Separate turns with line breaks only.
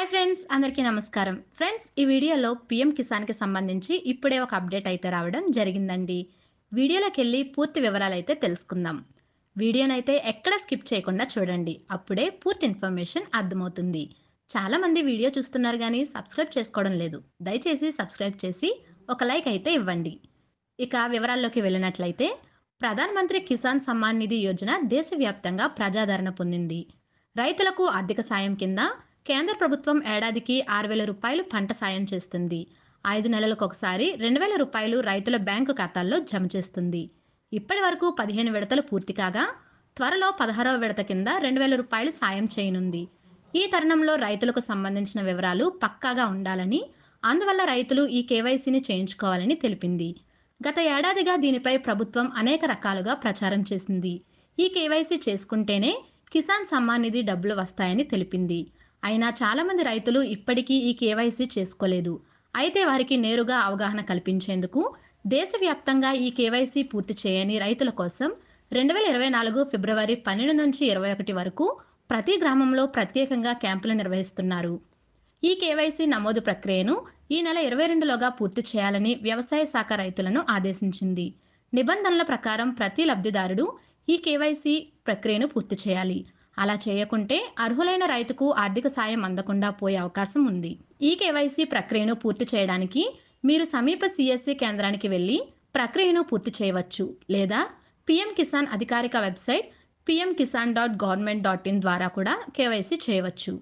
hi friends అందరికీ నమస్కారం friends ఈ వీడియోలో పిఎం కిసాన్కి సంబంధించి ఇప్పుడే ఒక అప్డేట్ అయితే రావడం జరిగిందండి వీడియోలోకి వెళ్ళి పూర్తి వివరాలు అయితే తెలుసుకుందాం వీడియోనైతే ఎక్కడ స్కిప్ చేయకుండా చూడండి అప్పుడే పూర్తి ఇన్ఫర్మేషన్ అర్థమవుతుంది చాలామంది వీడియో చూస్తున్నారు కానీ సబ్స్క్రైబ్ చేసుకోవడం లేదు దయచేసి సబ్స్క్రైబ్ చేసి ఒక లైక్ అయితే ఇవ్వండి ఇక వివరాల్లోకి వెళ్ళినట్లయితే ప్రధానమంత్రి కిసాన్ సమ్మాన్ నిధి యోజన దేశవ్యాప్తంగా ప్రజాదరణ పొందింది రైతులకు ఆర్థిక సాయం కింద కేంద్ర ప్రభుత్వం ఏడాదికి ఆరు వేల రూపాయలు పంట సాయం చేస్తుంది ఐదు నెలలకు ఒకసారి రెండు వేల రూపాయలు రైతుల బ్యాంకు ఖాతాల్లో జమ చేస్తుంది ఇప్పటి వరకు పదిహేను విడతలు పూర్తి కాగా త్వరలో పదహారవ విడత కింద రెండు వేల రూపాయలు సాయం చేయనుంది ఈ తరుణంలో రైతులకు సంబంధించిన వివరాలు పక్కాగా ఉండాలని అందువల్ల రైతులు ఈ కేవైసీని చేయించుకోవాలని తెలిపింది గత ఏడాదిగా దీనిపై ప్రభుత్వం అనేక రకాలుగా ప్రచారం చేసింది ఈ కేవైసీ చేసుకుంటేనే కిసాన్ సమ్మాన్ నిధి డబ్బులు వస్తాయని తెలిపింది అయినా చాలామంది రైతులు ఇప్పటికీ ఈ కేవైసీ చేసుకోలేదు అయితే వారికి నేరుగా అవగాహన కల్పించేందుకు దేశవ్యాప్తంగా ఈ కేవైసీ పూర్తి చేయని రైతుల కోసం రెండు వేల ఇరవై నాలుగు ఫిబ్రవరి పన్నెండు నుంచి ఇరవై ఒకటి వరకు ప్రతి గ్రామంలో ప్రత్యేకంగా క్యాంపులు నిర్వహిస్తున్నారు ఈ కేవైసీ నమోదు ప్రక్రియను ఈ నెల ఇరవై రెండులోగా పూర్తి చేయాలని వ్యవసాయ శాఖ రైతులను ఆదేశించింది నిబంధనల ప్రకారం ప్రతి లబ్ధిదారుడు ఈ కేవైసీ ప్రక్రియను పూర్తి చేయాలి అలా చేయకుంటే అర్హులైన రైతుకు ఆర్థిక సాయం అందకుండా పోయే అవకాశం ఉంది ఈ కేవైసీ ప్రక్రియను పూర్తి చేయడానికి మీరు సమీప సిఎస్సి కేంద్రానికి వెళ్ళి ప్రక్రియను పూర్తి చేయవచ్చు లేదా పిఎం కిసాన్ అధికారిక website PM Kisan dot government dot in ద్వారా కూడా కేవైసీ చేయవచ్చు